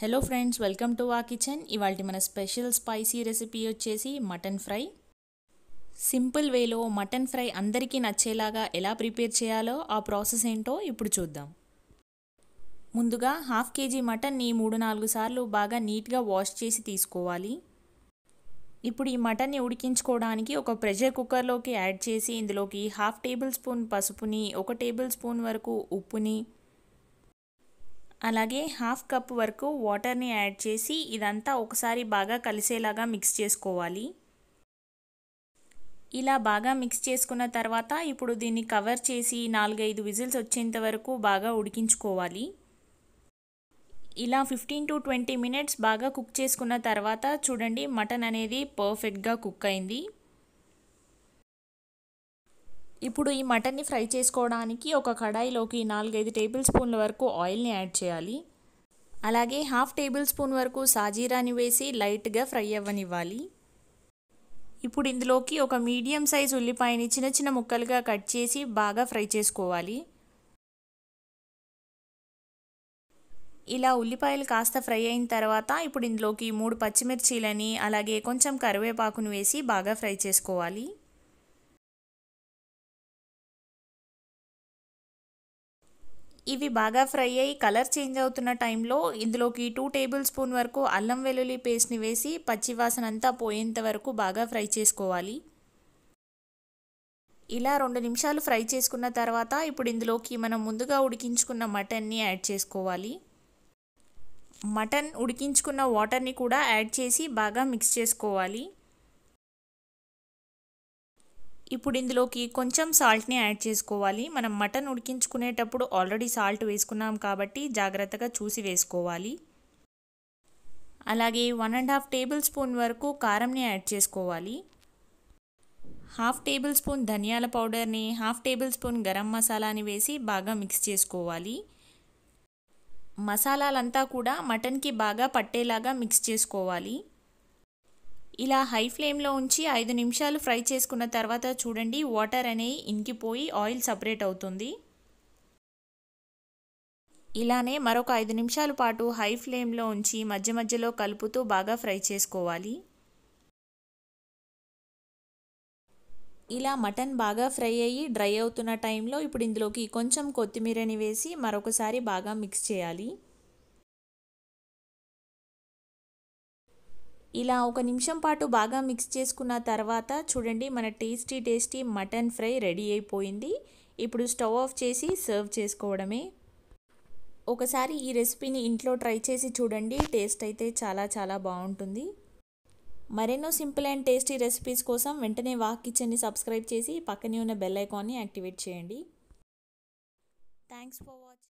hello friends welcome to వా kitchen ఇవాళ మన స్పెషల్ స్పైసీ రెసిపీ వచ్చేసి మటన్ ఫ్రై సింపుల్ వేలో మటన్ ఫ్రై అందరికీ నచ్చేలాగా ఎలా ప్రిపేర్ చేయాలో ఆ ప్రాసెస్ ఏంటో ఇప్పుడు చూద్దాం ముందుగా హాఫ్ కేజీ మటన్ని మూడు నాలుగు సార్లు బాగా నీట్గా వాష్ చేసి తీసుకోవాలి ఇప్పుడు ఈ మటన్ని ఉడికించుకోవడానికి ఒక ప్రెషర్ కుక్కర్లోకి యాడ్ చేసి ఇందులోకి హాఫ్ టేబుల్ స్పూన్ పసుపుని ఒక టేబుల్ స్పూన్ వరకు ఉప్పుని అలాగే హాఫ్ కప్ వరకు వాటర్ని యాడ్ చేసి ఇదంతా ఒకసారి బాగా కలిసేలాగా మిక్స్ చేసుకోవాలి ఇలా బాగా మిక్స్ చేసుకున్న తర్వాత ఇప్పుడు దీన్ని కవర్ చేసి నాలుగైదు విజిల్స్ వచ్చేంత వరకు బాగా ఉడికించుకోవాలి ఇలా ఫిఫ్టీన్ టు ట్వంటీ మినిట్స్ బాగా కుక్ చేసుకున్న తర్వాత చూడండి మటన్ అనేది పర్ఫెక్ట్గా కుక్ అయింది ఇప్పుడు ఈ మటన్ని ఫ్రై చేసుకోవడానికి ఒక కడాయిలోకి నాలుగైదు టేబుల్ స్పూన్ల వరకు ఆయిల్ని యాడ్ చేయాలి అలాగే హాఫ్ టేబుల్ స్పూన్ వరకు సాజీరాని వేసి లైట్గా ఫ్రై అవ్వనివ్వాలి ఇప్పుడు ఇందులోకి ఒక మీడియం సైజ్ ఉల్లిపాయని చిన్న చిన్న ముక్కలుగా కట్ చేసి బాగా ఫ్రై చేసుకోవాలి ఇలా ఉల్లిపాయలు కాస్త ఫ్రై అయిన తర్వాత ఇప్పుడు ఇందులోకి మూడు పచ్చిమిర్చీలని అలాగే కొంచెం కరివేపాకును వేసి బాగా ఫ్రై చేసుకోవాలి ఇవి బాగా ఫ్రై అయ్యి కలర్ చేంజ్ అవుతున్న టైంలో ఇందులోకి టూ టేబుల్ స్పూన్ వరకు అల్లం వెల్లుల్లి పేస్ట్ని వేసి పచ్చివాసన అంతా పోయేంత వరకు బాగా ఫ్రై చేసుకోవాలి ఇలా రెండు నిమిషాలు ఫ్రై చేసుకున్న తర్వాత ఇప్పుడు ఇందులోకి మనం ముందుగా ఉడికించుకున్న మటన్ని యాడ్ చేసుకోవాలి మటన్ ఉడికించుకున్న వాటర్ని కూడా యాడ్ చేసి బాగా మిక్స్ చేసుకోవాలి ఇప్పుడు ఇందులోకి కొంచెం సాల్ట్ని యాడ్ చేసుకోవాలి మనం మటన్ ఉడికించుకునేటప్పుడు ఆల్రెడీ సాల్ట్ వేసుకున్నాం కాబట్టి జాగ్రత్తగా చూసి వేసుకోవాలి అలాగే one and half tablespoon వరకు కారంని యాడ్ చేసుకోవాలి హాఫ్ టేబుల్ స్పూన్ ధనియాల పౌడర్ని హాఫ్ టేబుల్ స్పూన్ గరం మసాలాని వేసి బాగా మిక్స్ చేసుకోవాలి మసాలాలంతా కూడా మటన్కి బాగా పట్టేలాగా మిక్స్ చేసుకోవాలి ఇలా హై ఫ్లేమ్లో ఉంచి ఐదు నిమిషాలు ఫ్రై చేసుకున్న తర్వాత చూడండి వాటర్ అనేవి ఇంకిపోయి ఆయిల్ సపరేట్ అవుతుంది ఇలానే మరొక ఐదు నిమిషాల పాటు హై ఫ్లేమ్లో ఉంచి మధ్య మధ్యలో కలుపుతూ బాగా ఫ్రై చేసుకోవాలి ఇలా మటన్ బాగా ఫ్రై అయ్యి డ్రై అవుతున్న టైంలో ఇప్పుడు ఇందులోకి కొంచెం కొత్తిమీరని వేసి మరొకసారి బాగా మిక్స్ చేయాలి ఇలా ఒక నిమిషం పాటు బాగా మిక్స్ చేసుకున్న తర్వాత చూడండి మన tasty tasty mutton fry ready అయిపోయింది ఇప్పుడు స్టవ్ ఆఫ్ చేసి సర్వ్ చేసుకోవడమే ఒకసారి ఈ రెసిపీని ఇంట్లో ట్రై చేసి చూడండి టేస్ట్ అయితే చాలా చాలా బాగుంటుంది మరెన్నో సింపుల్ అండ్ టేస్టీ రెసిపీస్ కోసం వెంటనే వాక్ కిచెన్ని సబ్స్క్రైబ్ చేసి పక్కనే ఉన్న బెల్ ఐకాన్ని యాక్టివేట్ చేయండి థ్యాంక్స్ ఫర్ వాచింగ్